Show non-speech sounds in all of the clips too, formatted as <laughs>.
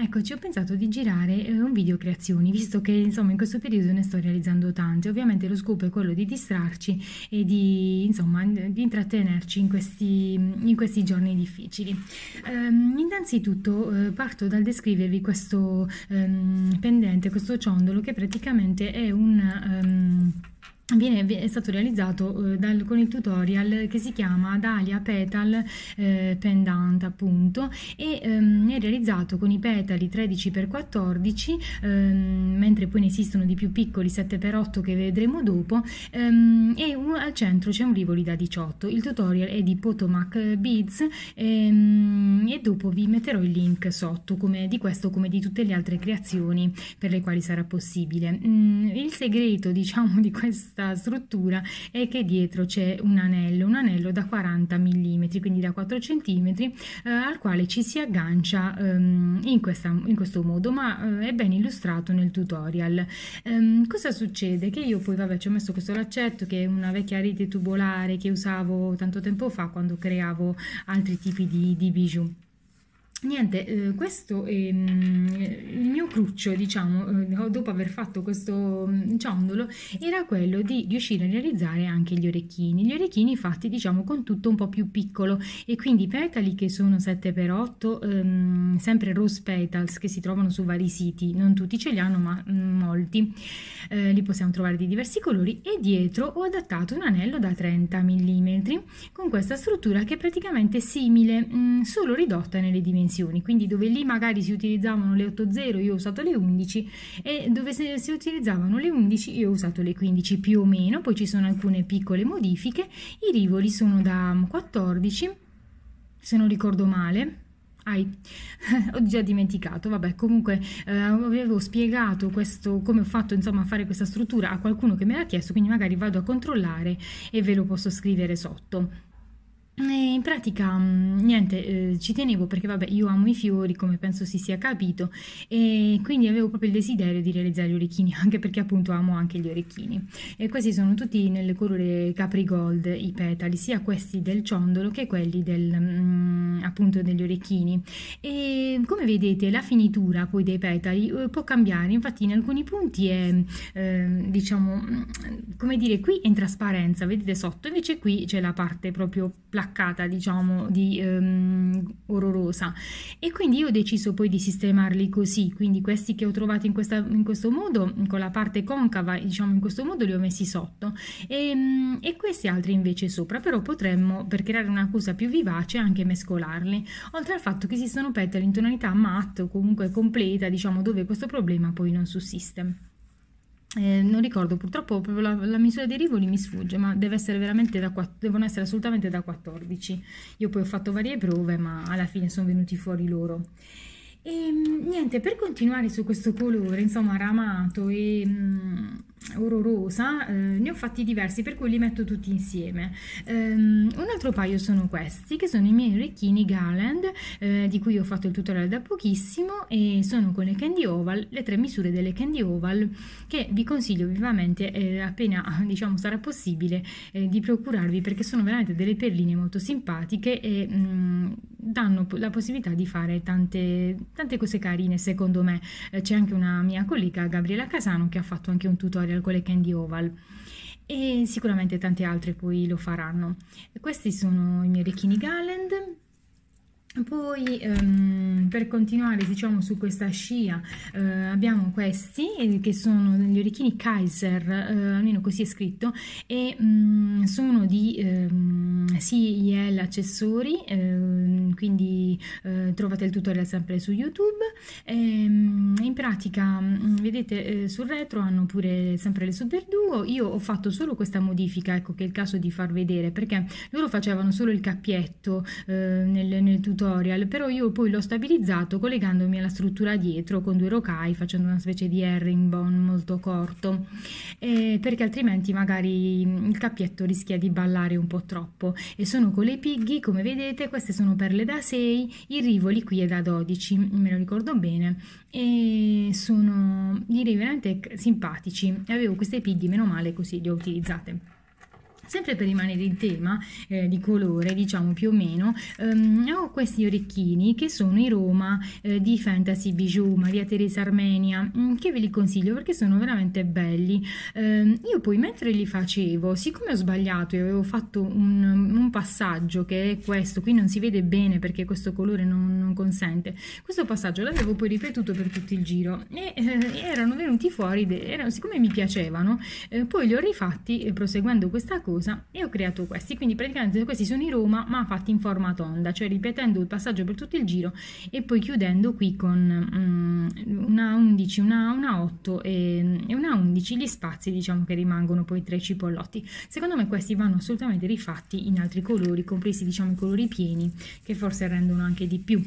Ecco, ci ho pensato di girare eh, un video creazioni, visto che insomma in questo periodo ne sto realizzando tante. Ovviamente lo scopo è quello di distrarci e di, insomma, di intrattenerci in questi, in questi, giorni difficili. Ehm, innanzitutto eh, parto dal descrivervi questo ehm, pendente, questo ciondolo che praticamente è un... Ehm, Viene, è stato realizzato eh, dal, con il tutorial che si chiama Dahlia Petal eh, Pendant appunto e ehm, è realizzato con i petali 13x14 ehm, mentre poi ne esistono di più piccoli 7x8 che vedremo dopo ehm, e un, al centro c'è un rivoli da 18 il tutorial è di Potomac Beads ehm, e dopo vi metterò il link sotto come di questo come di tutte le altre creazioni per le quali sarà possibile mm, il segreto <laughs> diciamo di questo questa struttura è che dietro c'è un anello, un anello da 40 mm, quindi da 4 cm, eh, al quale ci si aggancia ehm, in, questa, in, questo modo, ma eh, è ben illustrato nel tutorial. Ehm, cosa succede? Che io poi vabbè ci ho messo questo laccetto che è una vecchia rete tubolare che usavo tanto tempo fa quando creavo altri tipi di, di bijou. Niente, eh, questo è mm, il mio cruccio, diciamo, eh, dopo aver fatto questo mm, ciondolo, era quello di riuscire a realizzare anche gli orecchini. Gli orecchini fatti, diciamo, con tutto un po' più piccolo e quindi i petali che sono 7x8, ehm, sempre rose petals che si trovano su vari siti, non tutti ce li hanno, ma mm, molti. Eh, li possiamo trovare di diversi colori e dietro ho adattato un anello da 30 mm con questa struttura che è praticamente simile, mh, solo ridotta nelle dimensioni dimensioni, quindi dove lì magari si utilizzavano le 8.0 io ho usato le 11 e dove si utilizzavano le 11 io ho usato le 15 più o meno, poi ci sono alcune piccole modifiche, i rivoli sono da 14 se non ricordo male <laughs> ho già dimenticato, vabbè, comunque eh, avevo spiegato questo, come ho fatto insomma a fare questa struttura a qualcuno che me l'ha chiesto, quindi magari vado a controllare e ve lo posso scrivere sotto. E in pratica, mm, niente, eh, ci tenevo perché vabbè, io amo i fiori, come penso si sia capito, e quindi avevo proprio il desiderio di realizzare gli orecchini, <laughs> anche perché appunto amo anche gli orecchini. E questi sono tutti nel colore Caprigold, i petali, sia questi del ciondolo che quelli del, mm, appunto degli orecchini. E come vedete, la finitura poi dei petali eh, può cambiare, infatti in alcuni punti è, eh, diciamo, mm, come dire, qui è in trasparenza, vedete sotto, invece qui c'è la parte proprio plastica staccata, diciamo, di um, ehm, Ororosa. E quindi io ho deciso poi di sistemarli così, quindi questi che ho trovato in, questa, in questo modo, con la parte concava, diciamo in questo modo, li ho messi sotto e, ehm, e questi altri invece sopra, però potremmo, per creare una cosa più vivace, anche mescolarli, oltre al fatto che esistono petali in tonalità matte o comunque completa, diciamo, dove questo problema poi non sussiste eh, non ricordo purtroppo proprio la, la, misura dei rivoli mi sfugge, ma deve essere veramente da, devono essere assolutamente da 14. Io poi ho fatto varie prove, ma alla fine sono venuti fuori loro. E ehm, niente, per continuare su questo colore, insomma, ramato e mh, mm, rosa, eh, ne ho fatti diversi, per cui li metto tutti insieme. Um, un altro paio sono questi, che sono i miei orecchini Garland, eh, di cui ho fatto il tutorial da pochissimo, e sono con le Candy Oval, le tre misure delle Candy Oval, che vi consiglio vivamente, eh, appena, diciamo, sarà possibile, eh, di procurarvi, perché sono veramente delle perline molto simpatiche e mh, mm, danno la possibilità di fare tante, tante cose carine secondo me. Eh, c'è anche una mia collega, Gabriella Casano, che ha fatto anche un tutorial con le Candy Oval e sicuramente tante altre poi lo faranno. Questi sono i miei orecchini Galland poi ehm, per continuare diciamo su questa scia eh, abbiamo questi eh, che sono gli orecchini Kaiser, eh, almeno così è scritto, e mh, mm, sono di ehm, CIL accessori, ehm, quindi eh, trovate il tutorial sempre su YouTube. E, ehm, in pratica mh, mm, vedete eh, sul retro hanno pure sempre le Super Duo, io ho fatto solo questa modifica, ecco che è il caso di far vedere perché loro facevano solo il cappietto eh, nel, nel tutorial tutorial, però io poi l'ho stabilizzato collegandomi alla struttura dietro con due rocai, facendo una specie di bone molto corto, eh, perché altrimenti magari mm, il cappietto rischia di ballare un po' troppo. E sono con le pighi, come vedete, queste sono perle da 6, il rivoli qui è da 12, me lo ricordo bene, e sono direi veramente simpatici. E Avevo queste pighi, meno male, così le ho utilizzate. Sempre per rimanere in tema eh, di colore, diciamo più o meno, ehm, ho questi orecchini che sono i Roma eh, di Fantasy Bijou, Maria Teresa Armenia, mm, che ve li consiglio perché sono veramente belli. Ehm, io poi mentre li facevo, siccome ho sbagliato e avevo fatto un, un, passaggio che è questo, qui non si vede bene perché questo colore non, non consente, questo passaggio l'avevo poi ripetuto per tutto il giro e eh, erano venuti fuori, de, erano, siccome mi piacevano, eh, poi li ho rifatti proseguendo questa cosa noiosa e ho creato questi, quindi praticamente questi sono i Roma ma fatti in forma tonda, cioè ripetendo il passaggio per tutto il giro e poi chiudendo qui con um, una 11, una, una 8 e, e, una 11 gli spazi diciamo che rimangono poi tra i cipollotti. Secondo me questi vanno assolutamente rifatti in altri colori, compresi diciamo i colori pieni che forse rendono anche di più.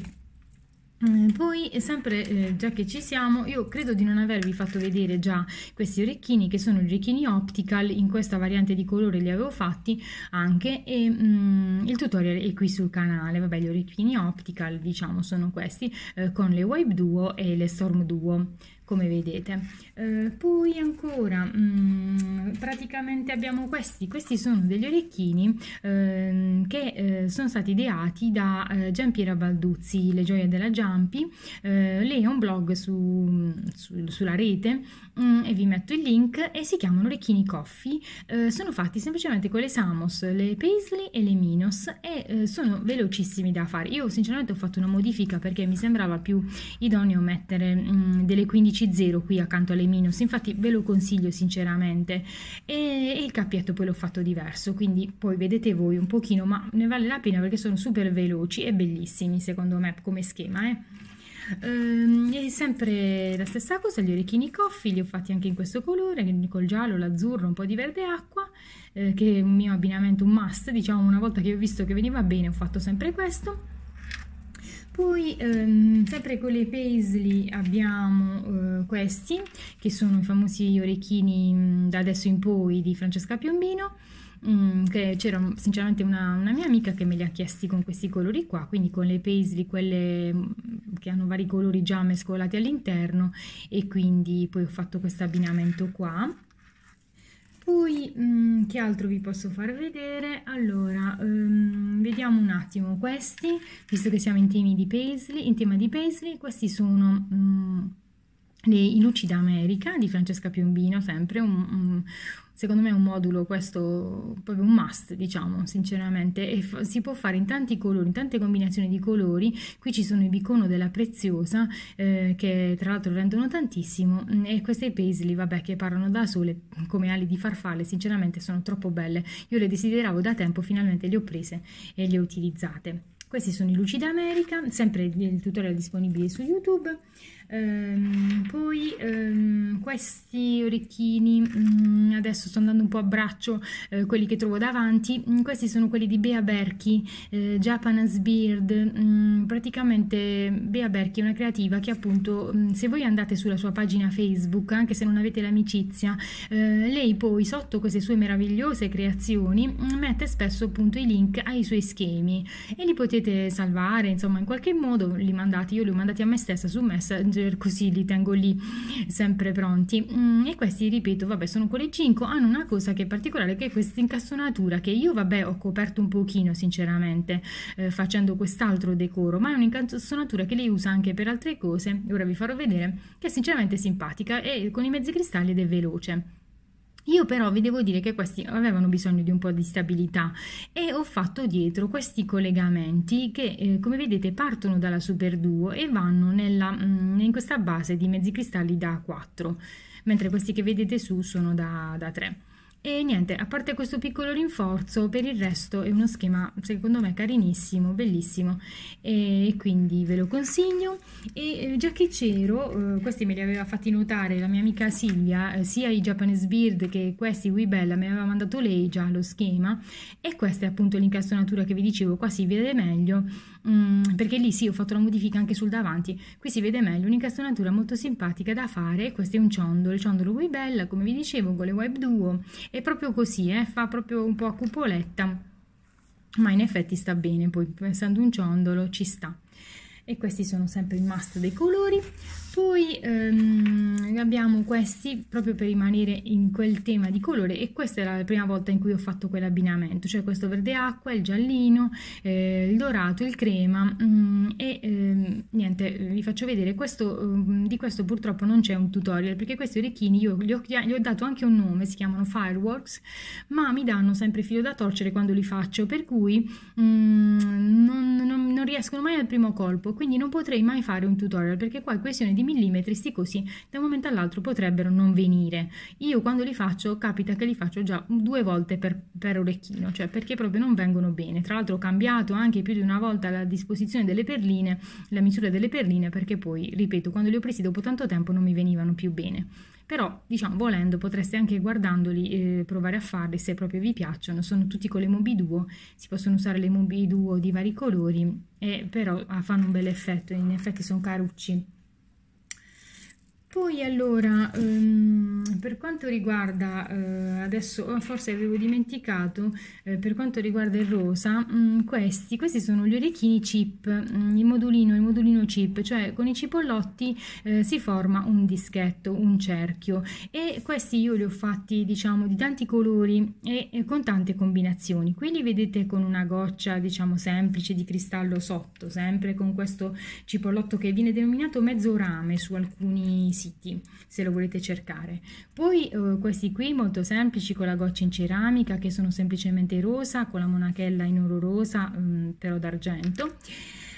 Mm, poi, eh, sempre eh, già che ci siamo, io credo di non avervi fatto vedere già questi orecchini che sono gli orecchini optical, in questa variante di colore li avevo fatti anche e mm, il tutorial è qui sul canale, vabbè gli orecchini optical diciamo sono questi eh, con le Wipe Duo e le Storm Duo come vedete eh, poi ancora mh, mm, praticamente abbiamo questi questi sono degli orecchini eh, che eh, sono stati ideati da eh, Giampiera Balduzzi le gioie della Giampi eh, lei ha un blog su, mm, su, sulla rete mm, e vi metto il link e si chiamano orecchini coffee eh, sono fatti semplicemente con le Samos le Paisley e le Minos e eh, sono velocissimi da fare io sinceramente ho fatto una modifica perché mi sembrava più idoneo mettere mm, delle 15.0 qui accanto alle Minos infatti ve lo consiglio sinceramente e, e il cappietto poi l'ho fatto diverso quindi poi vedete voi un pochino ma ne vale la pena perché sono super veloci e bellissimi secondo me come schema eh Ehm, e sempre la stessa cosa, gli orecchini coffi, li ho fatti anche in questo colore, col giallo, l'azzurro, un po' di verde acqua, eh, che è un mio abbinamento, un must, diciamo una volta che ho visto che veniva bene ho fatto sempre questo. Poi ehm, sempre con le paisley abbiamo eh, questi, che sono i famosi orecchini mm, da adesso in poi di Francesca Piombino, Mm, c'era sinceramente una, una, mia amica che me li ha chiesti con questi colori qua, quindi con le paisley, quelle mm, che hanno vari colori già mescolati all'interno e quindi poi ho fatto questo abbinamento qua. Poi mm, che altro vi posso far vedere? Allora, um, vediamo un attimo questi, visto che siamo in, di paisley, in tema di paisley, questi sono... Mm, i Uccida America di Francesca Piombino, sempre un, un, secondo me un modulo, questo proprio un must, diciamo sinceramente, e f- si può fare in tanti colori, in tante combinazioni di colori. Qui ci sono i bicono della preziosa, eh, che tra l'altro rendono tantissimo, mm, e queste paisley, vabbè, che parlano da sole come ali di farfalle, sinceramente sono troppo belle. Io le desideravo da tempo, finalmente le ho prese e le ho utilizzate. Questi sono i Lucida America, sempre il tutorial disponibile su YouTube. Ehm, poi ehm, questi orecchini, mh, mm, adesso sto andando un po' a braccio eh, quelli che trovo davanti, mh, mm, questi sono quelli di Bea Berchi, eh, Japanese Beard, mh, mm, praticamente Bea Berchi è una creativa che appunto se voi andate sulla sua pagina Facebook, anche se non avete l'amicizia, eh, lei poi sotto queste sue meravigliose creazioni mette spesso appunto i link ai suoi schemi e li potete salvare, insomma in qualche modo li mandate, io li ho mandati a me stessa su Messenger così li tengo lì sempre pronti. Mm, e questi, ripeto, vabbè, sono quelle 5, hanno una cosa che è particolare che è questa incassonatura che io, vabbè, ho coperto un pochino, sinceramente, eh, facendo quest'altro decoro, ma è un'incassonatura che lei usa anche per altre cose, ora vi farò vedere, che è sinceramente simpatica e con i mezzi cristalli ed è veloce. Io però vi devo dire che questi avevano bisogno di un po' di stabilità e ho fatto dietro questi collegamenti che eh, come vedete partono dalla Super Duo e vanno nella, mh, mm, in questa base di mezzi cristalli da 4, mentre questi che vedete su sono da, da 3. E niente, a parte questo piccolo rinforzo, per il resto è uno schema secondo me carinissimo, bellissimo e quindi ve lo consiglio. E eh, già che c'ero, eh, questi me li aveva fatti notare la mia amica Silvia, eh, sia i Japanese Beard che questi Webella mi aveva mandato lei già lo schema e questa è appunto l'incastonatura che vi dicevo, qua si vede meglio mh, mm, perché lì sì ho fatto la modifica anche sul davanti, qui si vede meglio un'incastonatura molto simpatica da fare, questo è un ciondolo, il ciondolo Webella come vi dicevo con le Wipe Duo è proprio così eh? fa proprio un po' a cupoletta ma in effetti sta bene poi essendo un ciondolo ci sta e questi sono sempre il must dei colori poi ehm, abbiamo questi proprio per rimanere in quel tema di colore e questa è la prima volta in cui ho fatto quell'abbinamento cioè questo verde acqua, il giallino, eh, il dorato, il crema mm, e ehm, niente vi faccio vedere questo, ehm, di questo purtroppo non c'è un tutorial perché questi orecchini io gli ho, gli ho dato anche un nome si chiamano fireworks ma mi danno sempre filo da torcere quando li faccio per cui mm, non, non, non riescono mai al primo colpo lungo, quindi non potrei mai fare un tutorial perché qua in questione di millimetri sti cosi da un momento all'altro potrebbero non venire. Io quando li faccio capita che li faccio già due volte per, per orecchino, cioè perché proprio non vengono bene. Tra l'altro ho cambiato anche più di una volta la disposizione delle perline, la misura delle perline perché poi, ripeto, quando li ho presi dopo tanto tempo non mi venivano più bene però diciamo volendo potreste anche guardandoli eh, provare a farli se proprio vi piacciono, sono tutti con le mobi Duo, si possono usare le mobi Duo di vari colori e però ah, fanno un bel effetto, in effetti sono carucci. Poi allora, ehm, per quanto riguarda, eh, adesso oh, forse avevo dimenticato, eh, per quanto riguarda il rosa, mh, mm, questi, questi, sono gli orecchini chip, mh, mm, il modulino, il modulino chip, cioè con i cipollotti eh, si forma un dischetto, un cerchio e questi io li ho fatti diciamo di tanti colori e, e con tante combinazioni. Qui li vedete con una goccia diciamo semplice di cristallo sotto, sempre con questo cipollotto che viene denominato mezzo rame su alcuni siti siti se lo volete cercare. Poi eh, questi qui molto semplici con la goccia in ceramica che sono semplicemente rosa, con la monachella in oro rosa, mh, mm, però d'argento.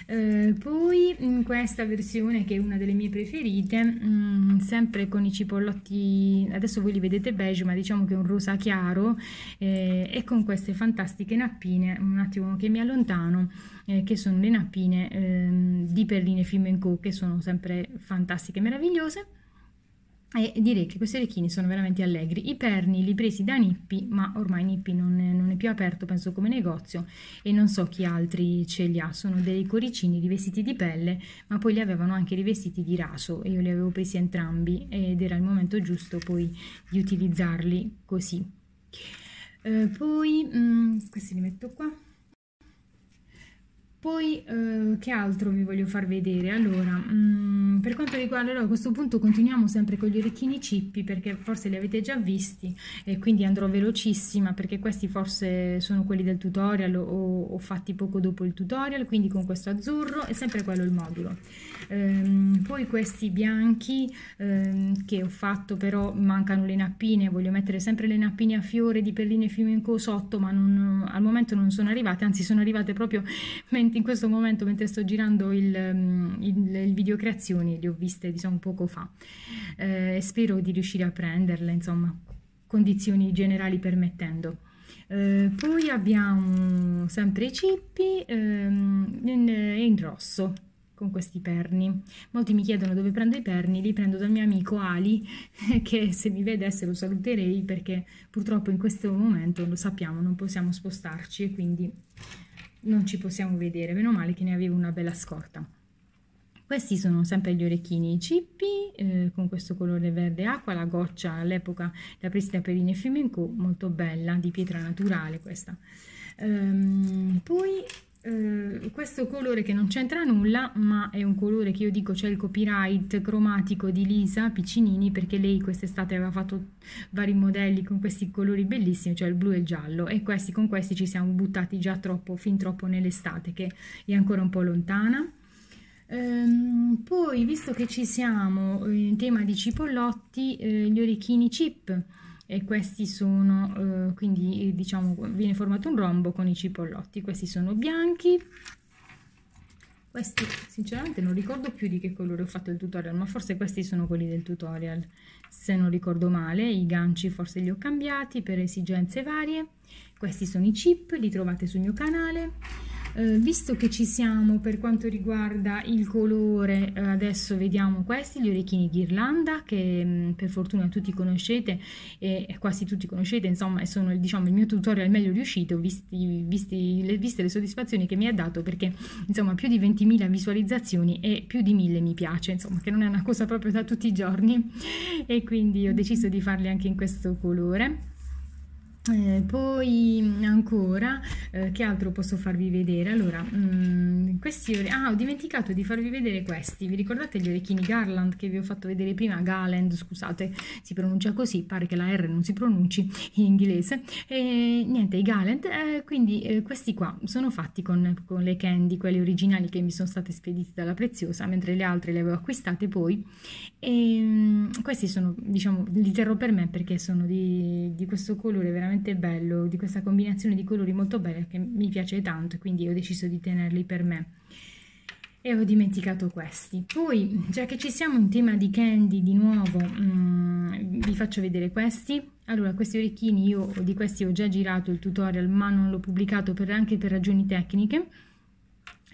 Eh, poi in questa versione che è una delle mie preferite, mh, mm, sempre con i cipollotti, adesso voi li vedete beige, ma diciamo che è un rosa chiaro eh, e con queste fantastiche nappine, un attimo che mi allontano, eh, che sono le nappine ehm, di perline Fimmenco che sono sempre fantastiche, meravigliose e direi che questi orecchini sono veramente allegri. I perni li presi da Nippi, ma ormai Nippi non, non, è più aperto, penso come negozio, e non so chi altri ce li ha. Sono dei coricini rivestiti di pelle, ma poi li avevano anche rivestiti di raso e io li avevo presi entrambi ed era il momento giusto poi di utilizzarli così. Eh, poi mh, mm, questi li metto qua. Poi eh, che altro vi voglio far vedere? Allora, mh, mm, per quanto riguarda allora, a questo punto continuiamo sempre con gli orecchini cippi perché forse li avete già visti e quindi andrò velocissima perché questi forse sono quelli del tutorial o, o fatti poco dopo il tutorial, quindi con questo azzurro è sempre quello il modulo. Ehm, poi questi bianchi ehm, che ho fatto però mancano le nappine, voglio mettere sempre le nappine a fiore di perline flamenco sotto ma non, al momento non sono arrivate, anzi sono arrivate proprio <laughs> mentre in questo momento mentre sto girando il, mm, il, il video creazioni le ho viste diciamo poco fa eh, spero di riuscire a prenderle insomma condizioni generali permettendo eh, poi abbiamo sempre i cippi ehm, in, eh, in rosso con questi perni. Molti mi chiedono dove prendo i perni, li prendo dal mio amico Ali, <laughs> che se mi vedesse lo saluterei perché purtroppo in questo momento, lo sappiamo, non possiamo spostarci e quindi non ci possiamo vedere, meno male che ne avevo una bella scorta. Questi sono sempre gli orecchini cippi eh, con questo colore verde acqua, la goccia all'epoca la presi da Perine Fimenco, molto bella, di pietra naturale questa. Ehm, poi Ehm, questo colore che non c'entra nulla, ma è un colore che io dico c'è il copyright cromatico di Lisa Piccinini perché lei quest'estate aveva fatto vari modelli con questi colori bellissimi, cioè il blu e il giallo e questi con questi ci siamo buttati già troppo, fin troppo nell'estate che è ancora un po' lontana. Ehm, poi, visto che ci siamo in tema di cipollotti, eh, gli orecchini chip e questi sono, eh, quindi eh, diciamo viene formato un rombo con i cipollotti, questi sono bianchi, questi sinceramente non ricordo più di che colore ho fatto il tutorial, ma forse questi sono quelli del tutorial, se non ricordo male, i ganci forse li ho cambiati per esigenze varie, questi sono i chip, li trovate sul mio canale, eh, visto che ci siamo per quanto riguarda il colore eh, adesso vediamo questi gli orecchini ghirlanda che mm, per fortuna tutti conoscete e quasi tutti conoscete insomma sono diciamo, il mio tutorial meglio riuscito visti, visti, le, viste le soddisfazioni che mi ha dato perché insomma più di 20.000 visualizzazioni e più di 1.000 mi piace insomma che non è una cosa proprio da tutti i giorni e quindi ho deciso di farli anche in questo colore eh, poi mm, ancora, eh, che altro posso farvi vedere? Allora, mh, mm, questi ah, ho dimenticato di farvi vedere questi. Vi ricordate gli orecchini Garland che vi ho fatto vedere prima? Garland, scusate, si pronuncia così, pare che la R non si pronunci in inglese. E niente, i Garland, eh, quindi eh, questi qua sono fatti con, con le candy, quelli originali che mi sono state spedite dalla Preziosa, mentre le altre le avevo acquistate poi. E mh, mm, questi sono, diciamo, li terrò per me perché sono di, di questo colore veramente veramente bello, di questa combinazione di colori molto bella che mi piace tanto, quindi ho deciso di tenerli per me. E ho dimenticato questi. Poi, già che ci siamo in tema di candy di nuovo, mm, vi faccio vedere questi. Allora, questi orecchini, io di questi ho già girato il tutorial, ma non l'ho pubblicato per, anche per ragioni tecniche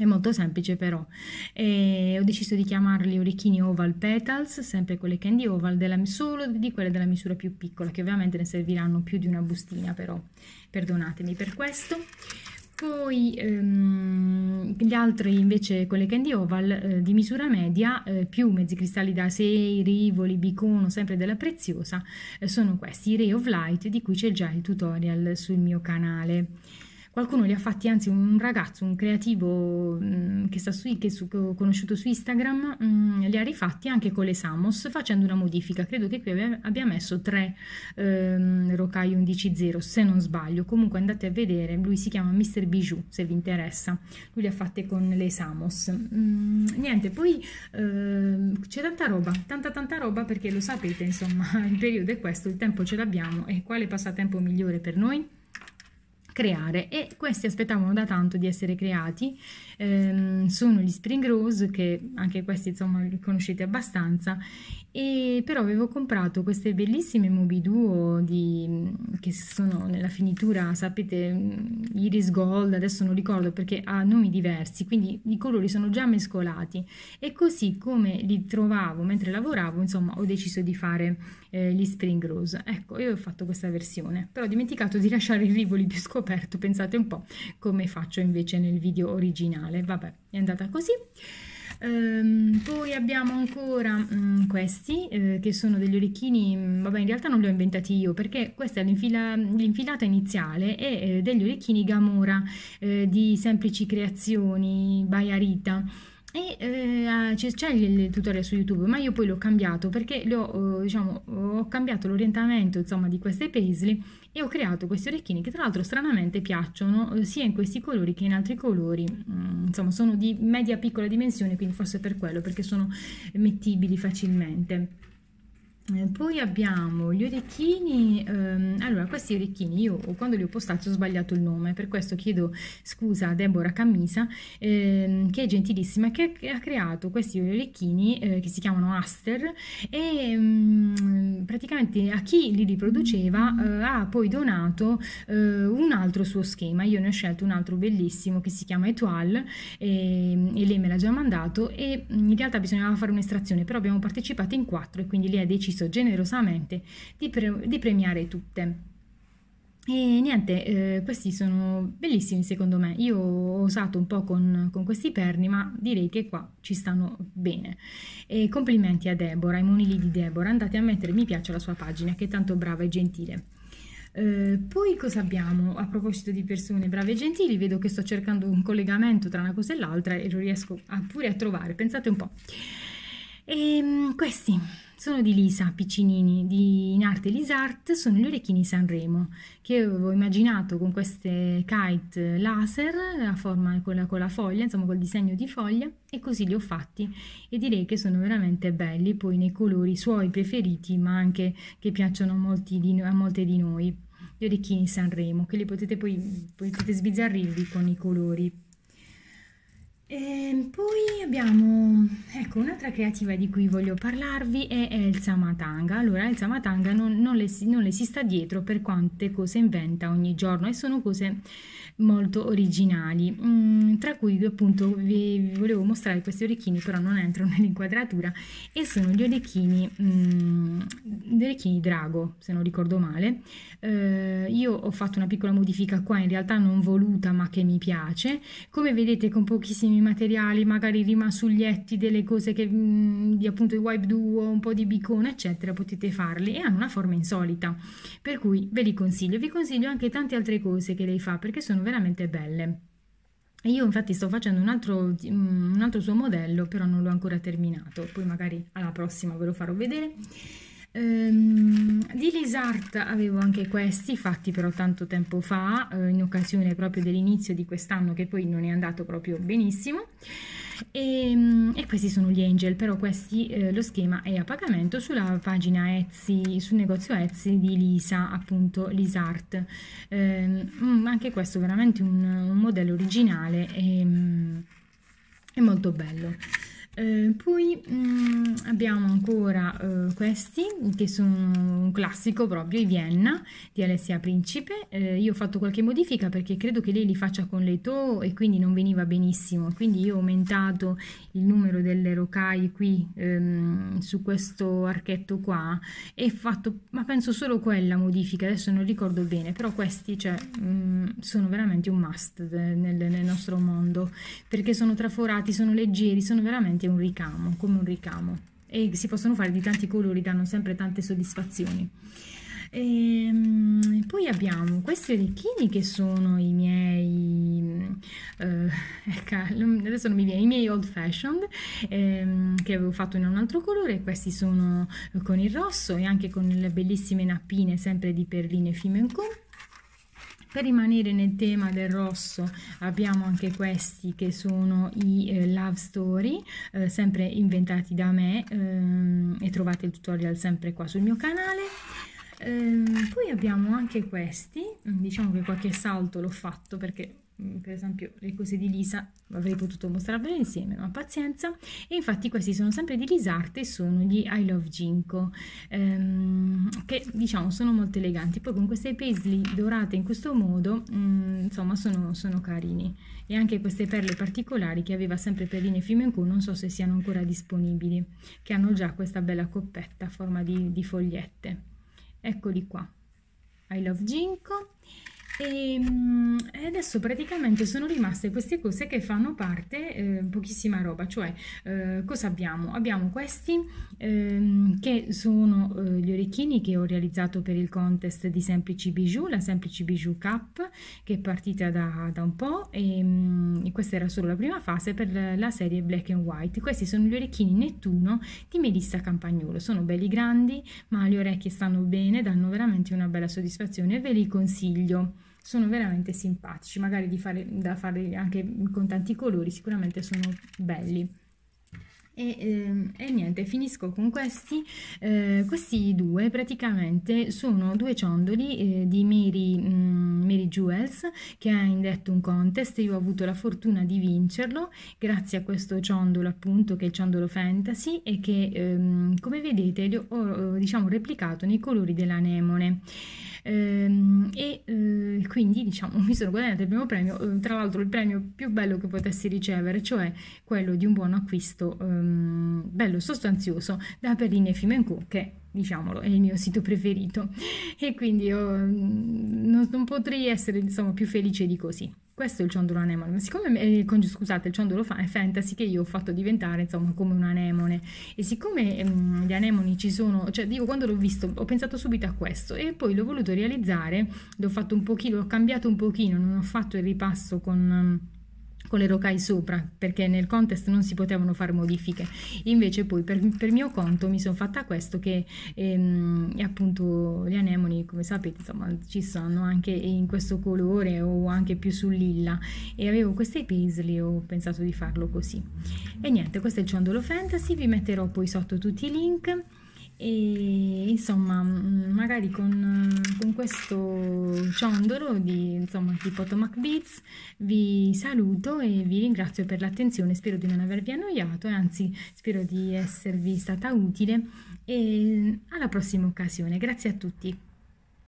è molto semplice però. E ho deciso di chiamarli orecchini oval petals, sempre quelle candy oval, della, solo di quelle della misura più piccola, che ovviamente ne serviranno più di una bustina però, perdonatemi per questo. Poi ehm, gli altri invece con le candy oval eh, di misura media eh, più mezzi cristalli da 6, rivoli, bicono, sempre della preziosa, eh, sono questi, i Ray of Light di cui c'è già il tutorial sul mio canale. Qualcuno li ha fatti, anzi un ragazzo, un creativo mh, mm, che, sta su, che, su, che ho conosciuto su Instagram, mh, mm, li ha rifatti anche con le Samos facendo una modifica. Credo che qui abbia, abbia messo tre ehm, Rokai 11.0 se non sbaglio. Comunque andate a vedere, lui si chiama Mr. Bijou se vi interessa. Lui li ha fatte con le Samos. Mm, niente, poi ehm, c'è tanta roba, tanta tanta roba perché lo sapete, insomma, <laughs> il periodo è questo, il tempo ce l'abbiamo e quale passatempo migliore per noi? creare e questi aspettavano da tanto di essere creati. Ehm, sono gli Spring Rose che anche questi insomma li conoscete abbastanza e però avevo comprato queste bellissime Moby Duo di, che sono nella finitura, sapete, mm, Iris Gold, adesso non ricordo perché ha nomi diversi, quindi i colori sono già mescolati e così come li trovavo mentre lavoravo, insomma, ho deciso di fare eh, gli Spring Rose. Ecco, io ho fatto questa versione, però ho dimenticato di lasciare il rivoli più scoperto, pensate un po' come faccio invece nel video originale. Vabbè, è andata così. Ehm, poi abbiamo ancora mh, mm, questi eh, che sono degli orecchini, mh, mm, vabbè in realtà non li ho inventati io perché questa è l'infila, l'infilata iniziale e eh, degli orecchini Gamora eh, di semplici creazioni, Baiarita e eh, ah, c'è il tutorial su YouTube, ma io poi l'ho cambiato perché ho, eh, diciamo, ho, cambiato l'orientamento insomma, di queste paisley e ho creato questi orecchini che tra l'altro stranamente piacciono eh, sia in questi colori che in altri colori, mm, insomma sono di media piccola dimensione, quindi forse per quello perché sono mettibili facilmente. Eh, poi abbiamo gli orecchini, ehm, allora questi orecchini io quando li ho postati ho sbagliato il nome, per questo chiedo scusa a Deborah Camisa ehm, che è gentilissima che ha creato questi orecchini eh, che si chiamano Aster e ehm, praticamente a chi li riproduceva eh, ha poi donato eh, un altro suo schema, io ne ho scelto un altro bellissimo che si chiama Etoile e, ehm, e lei me l'ha già mandato e mm, in realtà bisognava fare un'estrazione però abbiamo partecipato in quattro e quindi lei ha deciso deciso generosamente di, pre- di premiare tutte. E niente, eh, questi sono bellissimi secondo me. Io ho usato un po' con, con, questi perni, ma direi che qua ci stanno bene. E complimenti a Deborah, ai monili di Deborah. Andate a mettere mi piace alla sua pagina, che è tanto brava e gentile. Eh, poi cosa abbiamo a proposito di persone brave e gentili? Vedo che sto cercando un collegamento tra una cosa e l'altra e lo riesco a pure a trovare. Pensate un po'. E ehm, questi sono di Lisa Piccinini, di in arte Lisart, sono gli orecchini Sanremo, che avevo immaginato con queste kite laser, la forma con la, con la foglia, insomma col disegno di foglia, e così li ho fatti e direi che sono veramente belli, poi nei colori suoi preferiti, ma anche che piacciono di, a molte di noi, gli orecchini Sanremo, che li potete poi potete sbizzarrirvi con i colori. E ehm, poi abbiamo ecco, un'altra creativa di cui voglio parlarvi è Elsa Matanga. Allora, Elsa Matanga non, non, le, non le si sta dietro per quante cose inventa ogni giorno e sono cose molto originali, mm, tra cui appunto vi, volevo mostrare questi orecchini, però non entrano <laughs> nell'inquadratura e sono gli orecchini, mm, gli orecchini Drago, se non ricordo male. Eh, io ho fatto una piccola modifica qua, in realtà non voluta, ma che mi piace. Come vedete con pochissimi materiali, magari rimasuglietti, delle cose che mm, di appunto i wipe duo, un po' di bicone, eccetera, potete farli e hanno una forma insolita. Per cui ve li consiglio, vi consiglio anche tante altre cose che lei fa perché sono veramente veramente belle. Io infatti sto facendo un altro, mm, un altro, suo modello, però non l'ho ancora terminato, poi magari alla prossima ve lo farò vedere. Ehm, di Lisart avevo anche questi, fatti però tanto tempo fa, eh, in occasione proprio dell'inizio di quest'anno che poi non è andato proprio benissimo e, ehm, e questi sono gli angel però questi eh, lo schema è a pagamento sulla pagina Etsy sul negozio Etsy di Lisa appunto Lisart eh, anche questo veramente un, un modello originale e, ehm, è molto bello eh, poi mh, mm, abbiamo ancora eh, questi che sono un classico proprio, i Vienna di Alessia Principe. Eh, io ho fatto qualche modifica perché credo che lei li faccia con le to e quindi non veniva benissimo. Quindi io ho aumentato il numero delle rocaie qui ehm, su questo archetto qua e ho fatto, ma penso solo quella modifica, adesso non ricordo bene, però questi cioè, mh, mm, sono veramente un must nel, nel nostro mondo perché sono traforati, sono leggeri, sono veramente un ricamo, come un ricamo e si possono fare di tanti colori, danno sempre tante soddisfazioni. E ehm, poi abbiamo questi orecchini che sono i miei eh, ecco, adesso non mi viene i miei old fashioned ehm, che avevo fatto in un altro colore questi sono con il rosso e anche con le bellissime nappine sempre di perline Fimenco per rimanere nel tema del rosso abbiamo anche questi che sono i eh, love story, eh, sempre inventati da me ehm, e trovate il tutorial sempre qua sul mio canale. Ehm, poi abbiamo anche questi, diciamo che qualche salto l'ho fatto perché Mm, per esempio le cose di Lisa avrei potuto mostrarvele insieme ma pazienza e infatti questi sono sempre di Lisarte sono gli I Love Ginkgo ehm, che diciamo sono molto eleganti poi con queste paisley dorate in questo modo mh, mm, insomma sono, sono, carini e anche queste perle particolari che aveva sempre Perrine Fimenco non so se siano ancora disponibili che hanno già questa bella coppetta a forma di, di fogliette eccoli qua I Love Ginkgo e, mm, e, adesso praticamente sono rimaste queste cose che fanno parte eh, pochissima roba, cioè eh, cosa abbiamo? Abbiamo questi eh, che sono eh, gli orecchini che ho realizzato per il contest di Semplici Bijou, la Semplici Bijou Cup che è partita da, da un po' e, mm, e, questa era solo la prima fase per la serie Black and White. Questi sono gli orecchini Nettuno di Melissa Campagnolo, sono belli grandi ma le orecchie stanno bene, danno veramente una bella soddisfazione e ve li consiglio sono veramente simpatici, magari di fare, da fare anche con tanti colori, sicuramente sono belli. E, ehm, e, niente, finisco con questi, eh, questi due praticamente sono due ciondoli eh, di Mary, mh, mm, Mary, Jewels che ha indetto un contest, io ho avuto la fortuna di vincerlo grazie a questo ciondolo appunto che è il ciondolo fantasy e che ehm, come vedete ho diciamo replicato nei colori dell'anemone. Ehm, e eh, quindi diciamo <laughs> mi sono guadagnata il primo premio, eh, tra l'altro il premio più bello che potessi ricevere, cioè quello di un buon acquisto ehm, bello sostanzioso da Perline Fimenco che diciamolo, è il mio sito preferito e quindi io mm, non, non potrei essere insomma più felice di così. Questo è il ciondolo anemone, ma siccome eh, con, scusate, il ciondolo fa- è fantasy che io ho fatto diventare insomma come un anemone e siccome ehm, gli anemoni ci sono, cioè dico quando l'ho visto ho pensato subito a questo e poi l'ho voluto realizzare, l'ho fatto un pochino, l'ho cambiato un pochino, non ho fatto il ripasso con mm, con le rocai sopra perché nel contest non si potevano fare modifiche invece poi per, per mio conto mi sono fatta questo che ehm, appunto gli anemoni come sapete insomma ci sono anche in questo colore o anche più su lilla e avevo questi paisley ho pensato di farlo così e niente questo è il ciondolo fantasy vi metterò poi sotto tutti i link e insomma mm, magari con, eh, con questo ciondolo di, insomma, di Potomac Beats vi saluto e vi ringrazio per l'attenzione spero di non avervi annoiato e anzi spero di esservi stata utile e alla prossima occasione grazie a tutti